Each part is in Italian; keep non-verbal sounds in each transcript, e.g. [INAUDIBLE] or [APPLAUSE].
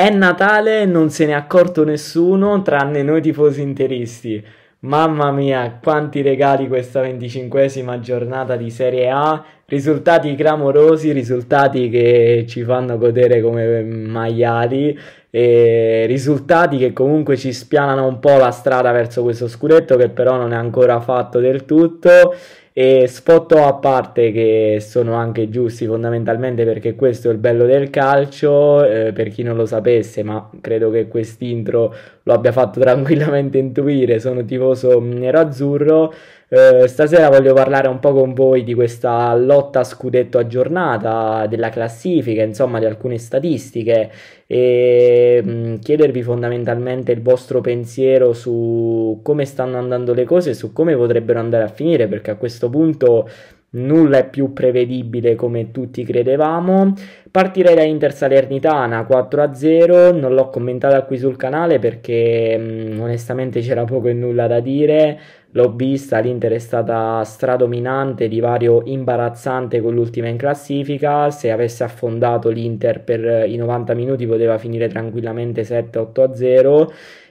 È Natale, non se ne è accorto nessuno, tranne noi tifosi interisti. Mamma mia, quanti regali questa venticinquesima giornata di Serie A, risultati clamorosi, risultati che ci fanno godere come maiali, e risultati che comunque ci spianano un po' la strada verso questo scudetto che però non è ancora fatto del tutto. E spot a parte che sono anche giusti fondamentalmente perché questo è il bello del calcio, eh, per chi non lo sapesse, ma credo che quest'intro lo abbia fatto [LAUGHS] tranquillamente intuire, sono tifoso nero-azzurro eh, stasera voglio parlare un po' con voi di questa lotta scudetto aggiornata, della classifica, insomma di alcune statistiche e mh, mm, chiedervi fondamentalmente il vostro pensiero su come stanno andando le cose e su come potrebbero andare a finire perché a questo punto nulla è più prevedibile come tutti credevamo Partirei da Inter Salernitana 4-0, non l'ho commentata qui sul canale perché mh, mm, onestamente c'era poco e nulla da dire, l'ho vista, l'Inter è stata stradominante, di vario imbarazzante con l'ultima in classifica, se avesse affondato l'Inter per eh, i 90 minuti poteva finire tranquillamente 7-8-0.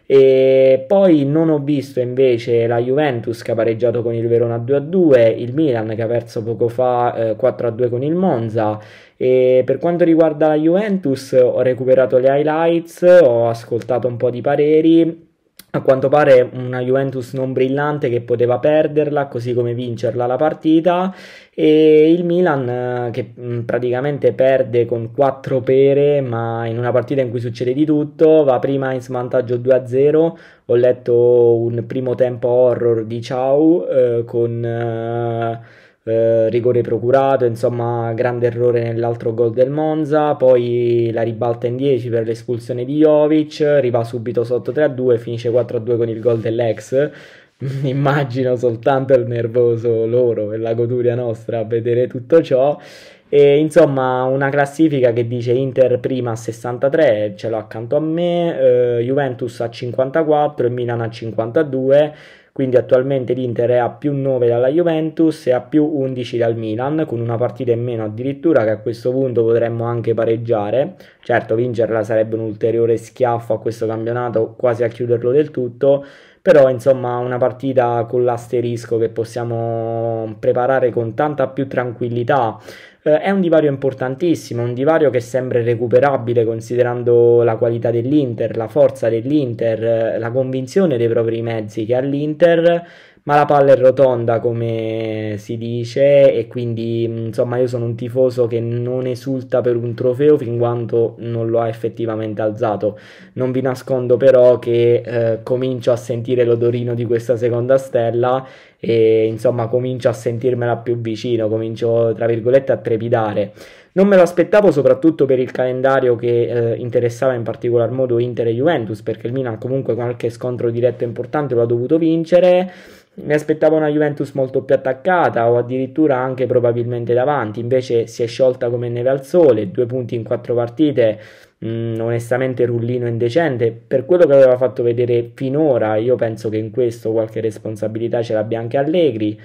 E poi non ho visto invece la Juventus che ha pareggiato con il Verona 2-2, il Milan che ha perso poco fa eh, 4-2 con il Monza, e per quanto riguarda la Juventus, ho recuperato le highlights, ho ascoltato un po' di pareri. A quanto pare una Juventus non brillante che poteva perderla così come vincerla la partita e il Milan eh, che mm, praticamente perde con 4 pere ma in una partita in cui succede di tutto va prima in svantaggio 2-0 ho letto un primo tempo horror di Ciao eh, con... Eh, eh, rigore procurato, insomma grande errore nell'altro gol del Monza, poi la ribalta in 10 per l'espulsione di Jovic, riva subito sotto 3-2 finisce 4-2 con il gol dell'ex. [LAUGHS] Immagino soltanto il nervoso loro e la goduria nostra a vedere tutto ciò e, insomma, una classifica che dice Inter prima a 63, ce l'ho accanto a me, eh, Juventus a 54 e Milan a 52. Quindi attualmente l'Inter è a più 9 dalla Juventus e a più 11 dal Milan, con una partita in meno addirittura che a questo punto potremmo anche pareggiare. Certo, vincerla sarebbe un ulteriore schiaffo a questo campionato, quasi a chiuderlo del tutto, però insomma una partita con l'asterisco che possiamo preparare con tanta più tranquillità eh, è un divario importantissimo, un divario che sembra recuperabile considerando la qualità dell'Inter, la forza dell'Inter, eh, la convinzione dei propri mezzi che ha ma la palla è rotonda come si dice e quindi mm, insomma io sono un tifoso che non esulta per un trofeo fin quando non lo ha effettivamente alzato. Non vi nascondo però che eh, comincio a sentire l'odorino di questa seconda stella e insomma comincio a sentirmela più vicino, comincio tra virgolette a trepidare. Non me lo aspettavo soprattutto per il calendario che eh, interessava in particolar modo Inter e Juventus, perché il Milan comunque qualche scontro diretto importante lo ha dovuto vincere. Mi aspettavo una Juventus molto più attaccata o addirittura anche probabilmente davanti, invece si è sciolta come neve al sole, due punti in quattro partite, mh, mm, onestamente rullino indecente, per quello che aveva fatto vedere finora io penso che in questo qualche responsabilità ce l'abbia anche Allegri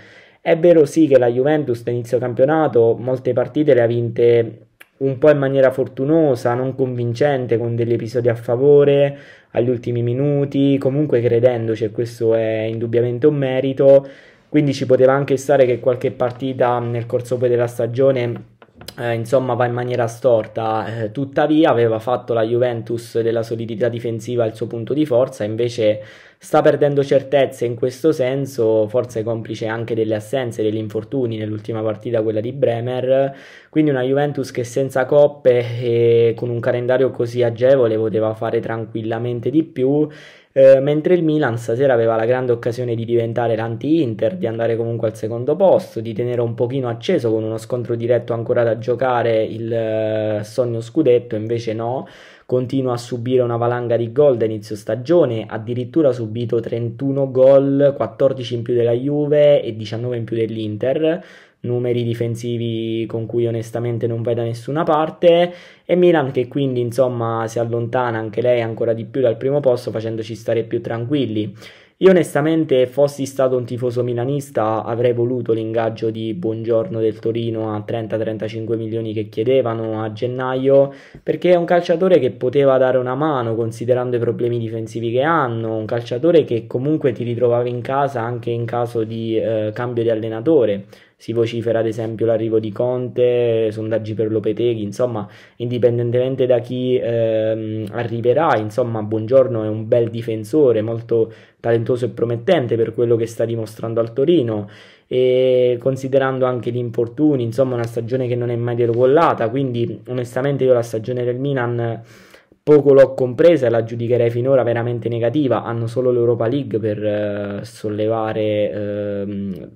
è vero sì che la Juventus da inizio campionato molte partite le ha vinte un po' in maniera fortunosa, non convincente, con degli episodi a favore agli ultimi minuti, comunque credendoci, e questo è indubbiamente un merito. Quindi ci poteva anche stare che qualche partita nel corso poi della stagione eh, insomma va in maniera storta, eh, tuttavia aveva fatto la Juventus della solidità difensiva il suo punto di forza, invece sta perdendo certezze in questo senso, forse complice anche delle assenze, degli infortuni nell'ultima partita, quella di Bremer, quindi una Juventus che senza coppe e con un calendario così agevole poteva fare tranquillamente di più eh, mentre il Milan stasera aveva la grande occasione di diventare l'anti-Inter, di andare comunque al secondo posto, di tenere un pochino acceso con uno scontro diretto ancora da giocare il eh, sogno scudetto, invece no, continua a subire una valanga di gol da inizio stagione, addirittura ha subito 31 gol, 14 in più della Juve e 19 in più dell'Inter numeri difensivi con cui onestamente non vai da nessuna parte e Milan che quindi insomma si allontana anche lei ancora di più dal primo posto facendoci stare più tranquilli. Io onestamente fossi stato un tifoso milanista avrei voluto l'ingaggio di Buongiorno del Torino a 30-35 milioni che chiedevano a gennaio perché è un calciatore che poteva dare una mano considerando i problemi difensivi che hanno, un calciatore che comunque ti ritrovava in casa anche in caso di eh, cambio di allenatore si vocifera ad esempio l'arrivo di Conte, sondaggi per Lopeteghi, insomma, indipendentemente da chi ehm, arriverà, insomma, Buongiorno è un bel difensore, molto talentuoso e promettente per quello che sta dimostrando al Torino e considerando anche gli infortuni, insomma, una stagione che non è mai derogollata, quindi onestamente io la stagione del Milan poco l'ho compresa e la giudicherei finora veramente negativa. Hanno solo l'Europa League per eh, sollevare eh,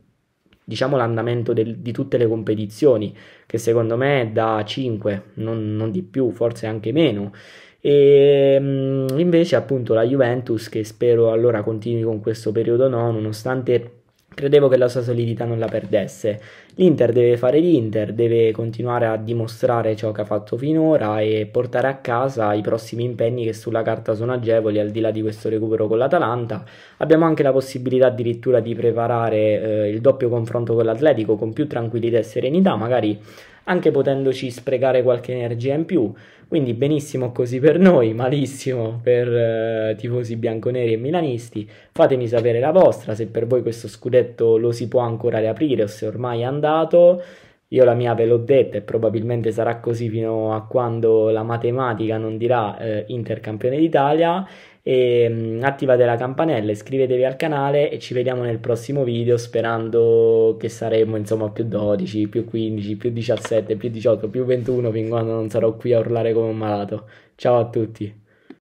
diciamo, l'andamento del, di tutte le competizioni, che secondo me è da 5, non, non di più, forse anche meno. E ehm, invece appunto la Juventus che spero allora continui con questo periodo no, nonostante Credevo che la sua solidità non la perdesse. L'Inter deve fare l'Inter, deve continuare a dimostrare ciò che ha fatto finora e portare a casa i prossimi impegni che sulla carta sono agevoli al di là di questo recupero con l'Atalanta. Abbiamo anche la possibilità addirittura di preparare eh, il doppio confronto con l'Atletico con più tranquillità e serenità, magari anche potendoci sprecare qualche energia in più. Quindi benissimo così per noi, malissimo per eh, tifosi bianconeri e milanisti. Fatemi sapere la vostra, se per voi questo scudetto lo si può ancora riaprire o se ormai è andato. Io la mia ve l'ho detta e probabilmente sarà così fino a quando la matematica non dirà eh, intercampione d'Italia e ehm, attivate la campanella, iscrivetevi al canale e ci vediamo nel prossimo video sperando che saremo insomma più 12, più 15, più 17, più 18, più 21 fin quando non sarò qui a urlare come un malato. Ciao a tutti!